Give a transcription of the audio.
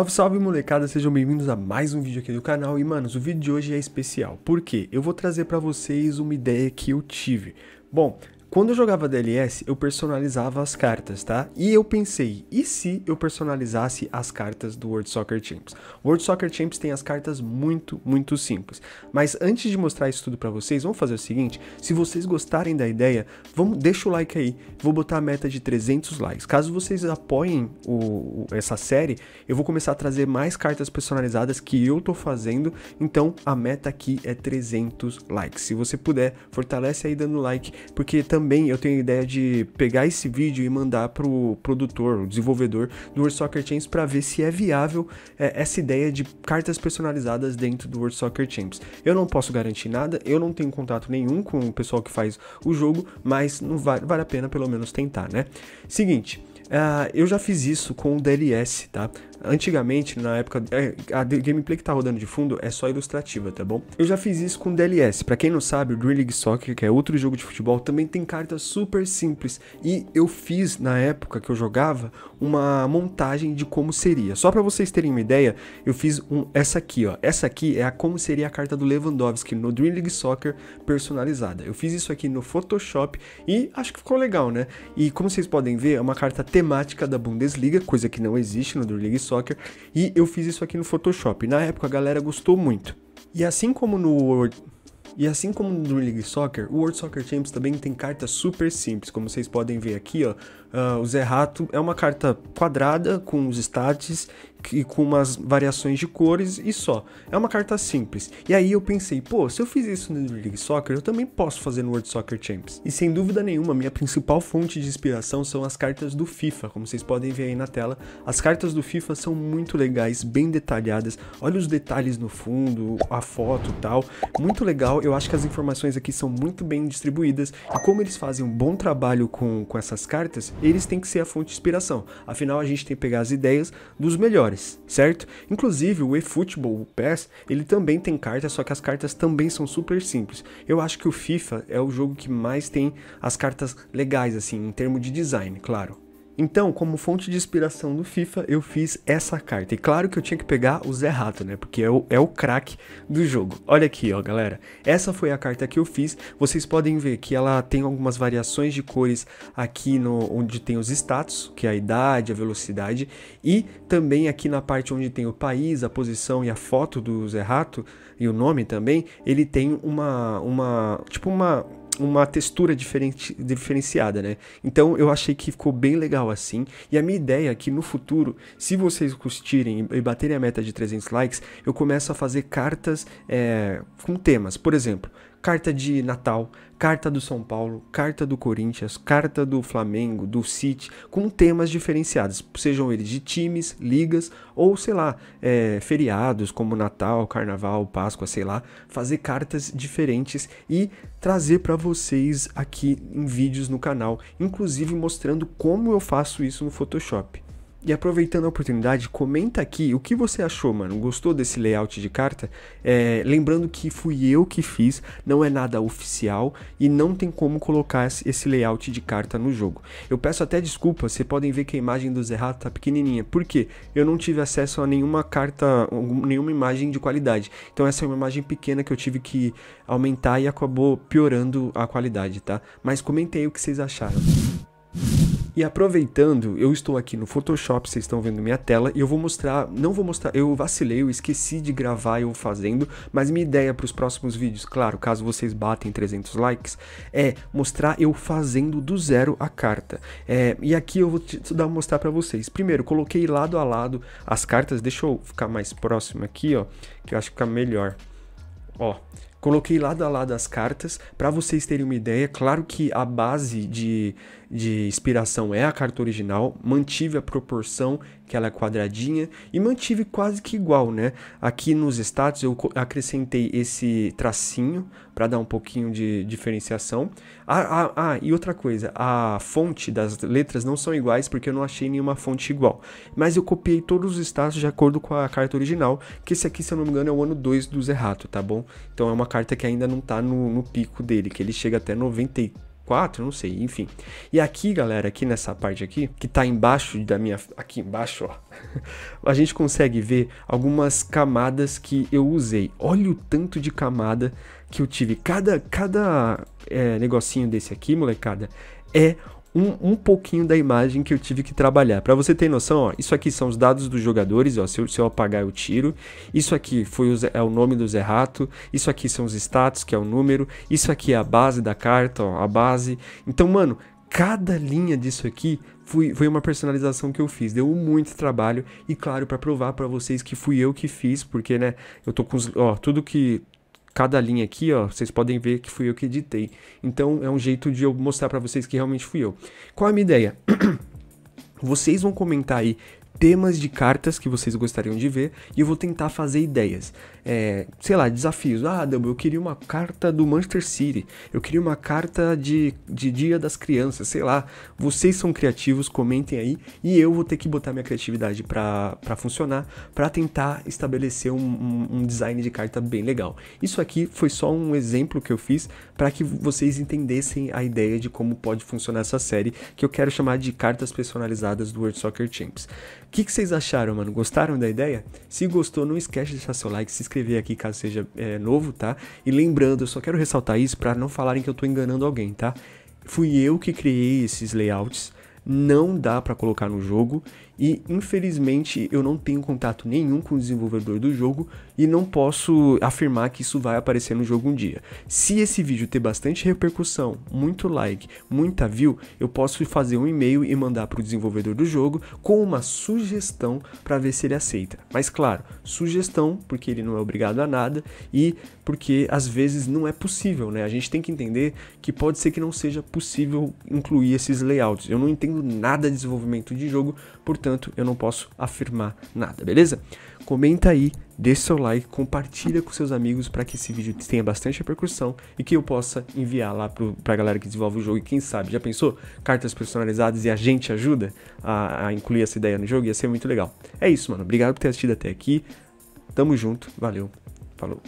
Salve, salve molecada, sejam bem-vindos a mais um vídeo aqui do canal e manos, o vídeo de hoje é especial, porque eu vou trazer para vocês uma ideia que eu tive. Bom, quando eu jogava DLS, eu personalizava as cartas, tá? E eu pensei, e se eu personalizasse as cartas do World Soccer Champs? World Soccer Champs tem as cartas muito, muito simples. Mas antes de mostrar isso tudo pra vocês, vamos fazer o seguinte, se vocês gostarem da ideia, vamos, deixa o like aí, vou botar a meta de 300 likes. Caso vocês apoiem o, essa série, eu vou começar a trazer mais cartas personalizadas que eu tô fazendo, então a meta aqui é 300 likes. Se você puder, fortalece aí dando like, porque também também eu tenho a ideia de pegar esse vídeo e mandar pro produtor, o desenvolvedor do World Soccer Champs para ver se é viável é, essa ideia de cartas personalizadas dentro do World Soccer Champs. Eu não posso garantir nada, eu não tenho contato nenhum com o pessoal que faz o jogo, mas não vale, vale a pena pelo menos tentar, né? Seguinte, Uh, eu já fiz isso com o DLS, tá? Antigamente, na época, é, a gameplay que tá rodando de fundo é só ilustrativa, tá bom? Eu já fiz isso com DLS. Para quem não sabe, o Dream League Soccer, que é outro jogo de futebol, também tem cartas super simples. E eu fiz, na época que eu jogava, uma montagem de como seria. Só para vocês terem uma ideia, eu fiz um, essa aqui, ó. Essa aqui é a como seria a carta do Lewandowski no Dream League Soccer personalizada. Eu fiz isso aqui no Photoshop e acho que ficou legal, né? E como vocês podem ver, é uma carta temática da Bundesliga, coisa que não existe no Dream League Soccer Soccer e eu fiz isso aqui no Photoshop. Na época a galera gostou muito. E assim como no World e assim como no League Soccer, o World Soccer Champs também tem cartas super simples, como vocês podem ver aqui, ó. Uh, o Zé Rato é uma carta quadrada com os stats e com umas variações de cores e só. É uma carta simples. E aí eu pensei, pô, se eu fiz isso no League Soccer, eu também posso fazer no World Soccer Champs. E sem dúvida nenhuma, minha principal fonte de inspiração são as cartas do FIFA, como vocês podem ver aí na tela. As cartas do FIFA são muito legais, bem detalhadas. Olha os detalhes no fundo, a foto e tal. Muito legal, eu acho que as informações aqui são muito bem distribuídas e como eles fazem um bom trabalho com, com essas cartas, eles têm que ser a fonte de inspiração. Afinal, a gente tem que pegar as ideias dos melhores certo? Inclusive o eFootball, o PES, ele também tem cartas, só que as cartas também são super simples. Eu acho que o FIFA é o jogo que mais tem as cartas legais, assim, em termos de design, claro. Então, como fonte de inspiração do FIFA, eu fiz essa carta. E claro que eu tinha que pegar o Zé Rato, né? Porque é o, é o craque do jogo. Olha aqui, ó, galera. Essa foi a carta que eu fiz. Vocês podem ver que ela tem algumas variações de cores aqui no, onde tem os status, que é a idade, a velocidade. E também aqui na parte onde tem o país, a posição e a foto do Zé Rato, e o nome também, ele tem uma, uma tipo uma uma textura diferente, diferenciada, né? Então eu achei que ficou bem legal assim. E a minha ideia é que no futuro, se vocês curtirem e baterem a meta de 300 likes, eu começo a fazer cartas é, com temas. Por exemplo, carta de Natal, carta do São Paulo, carta do Corinthians, carta do Flamengo, do City, com temas diferenciados, sejam eles de times, ligas ou, sei lá, é, feriados como Natal, Carnaval, Páscoa, sei lá, fazer cartas diferentes e trazer para vocês aqui em vídeos no canal, inclusive mostrando como eu faço isso no Photoshop. E aproveitando a oportunidade, comenta aqui o que você achou, mano. Gostou desse layout de carta? É, lembrando que fui eu que fiz, não é nada oficial e não tem como colocar esse layout de carta no jogo. Eu peço até desculpa, vocês podem ver que a imagem do Zerrato tá pequenininha. Por quê? Eu não tive acesso a nenhuma carta, nenhuma imagem de qualidade. Então essa é uma imagem pequena que eu tive que aumentar e acabou piorando a qualidade, tá? Mas comentem aí o que vocês acharam. E aproveitando, eu estou aqui no Photoshop, vocês estão vendo minha tela, e eu vou mostrar, não vou mostrar, eu vacilei, eu esqueci de gravar eu fazendo, mas minha ideia para os próximos vídeos, claro, caso vocês batem 300 likes, é mostrar eu fazendo do zero a carta. É, e aqui eu vou te, dar dar, mostrar para vocês. Primeiro, coloquei lado a lado as cartas, deixa eu ficar mais próximo aqui, ó, que eu acho que fica melhor. Ó, Coloquei lado a lado as cartas para vocês terem uma ideia. Claro que a base de, de inspiração é a carta original, mantive a proporção que ela é quadradinha, e mantive quase que igual, né? Aqui nos status eu acrescentei esse tracinho para dar um pouquinho de diferenciação. Ah, ah, ah, e outra coisa, a fonte das letras não são iguais porque eu não achei nenhuma fonte igual. Mas eu copiei todos os status de acordo com a carta original, que esse aqui, se eu não me engano, é o ano 2 do Zerrato, tá bom? Então é uma carta que ainda não tá no, no pico dele, que ele chega até 93. 4, não sei, enfim. E aqui, galera, aqui nessa parte aqui, que tá embaixo da minha aqui embaixo, ó. A gente consegue ver algumas camadas que eu usei. Olha o tanto de camada que eu tive. Cada cada é, negocinho desse aqui, molecada, é um, um pouquinho da imagem que eu tive que trabalhar. Para você ter noção, ó, isso aqui são os dados dos jogadores, ó, se, eu, se eu apagar eu tiro. Isso aqui foi o, é o nome do Zé Rato, isso aqui são os status, que é o número, isso aqui é a base da carta, ó, a base. Então, mano, cada linha disso aqui foi, foi uma personalização que eu fiz. Deu muito trabalho e, claro, para provar para vocês que fui eu que fiz, porque, né, eu tô com os, ó, tudo que cada linha aqui, ó, vocês podem ver que fui eu que editei. Então é um jeito de eu mostrar para vocês que realmente fui eu. Qual é a minha ideia? vocês vão comentar aí temas de cartas que vocês gostariam de ver e eu vou tentar fazer ideias. É, sei lá, desafios. Ah, Dumbo, eu queria uma carta do Manchester City, eu queria uma carta de, de Dia das Crianças, sei lá. Vocês são criativos, comentem aí e eu vou ter que botar minha criatividade para funcionar para tentar estabelecer um, um, um design de carta bem legal. Isso aqui foi só um exemplo que eu fiz para que vocês entendessem a ideia de como pode funcionar essa série que eu quero chamar de cartas personalizadas do World Soccer Champs. O que, que, vocês acharam, mano? Gostaram da ideia? Se gostou, não esquece de deixar seu like, se inscrever aqui caso seja é, novo, tá? E lembrando, eu só quero ressaltar isso para não falarem que eu tô enganando alguém, tá? Fui eu que criei esses layouts, não dá para colocar no jogo e infelizmente eu não tenho contato nenhum com o desenvolvedor do jogo e não posso afirmar que isso vai aparecer no jogo um dia. Se esse vídeo ter bastante repercussão, muito like, muita view, eu posso fazer um e-mail e mandar para o desenvolvedor do jogo com uma sugestão para ver se ele aceita. Mas claro, sugestão porque ele não é obrigado a nada e porque às vezes não é possível, né? A gente tem que entender que pode ser que não seja possível incluir esses layouts. Eu não entendo nada de desenvolvimento de jogo, portanto portanto, eu não posso afirmar nada, beleza? Comenta aí, deixa seu like, compartilha com seus amigos para que esse vídeo tenha bastante repercussão e que eu possa enviar lá para a galera que desenvolve o jogo e quem sabe, já pensou? Cartas personalizadas e a gente ajuda a, a incluir essa ideia no jogo, ia ser muito legal. É isso, mano. Obrigado por ter assistido até aqui. Tamo junto, valeu, falou.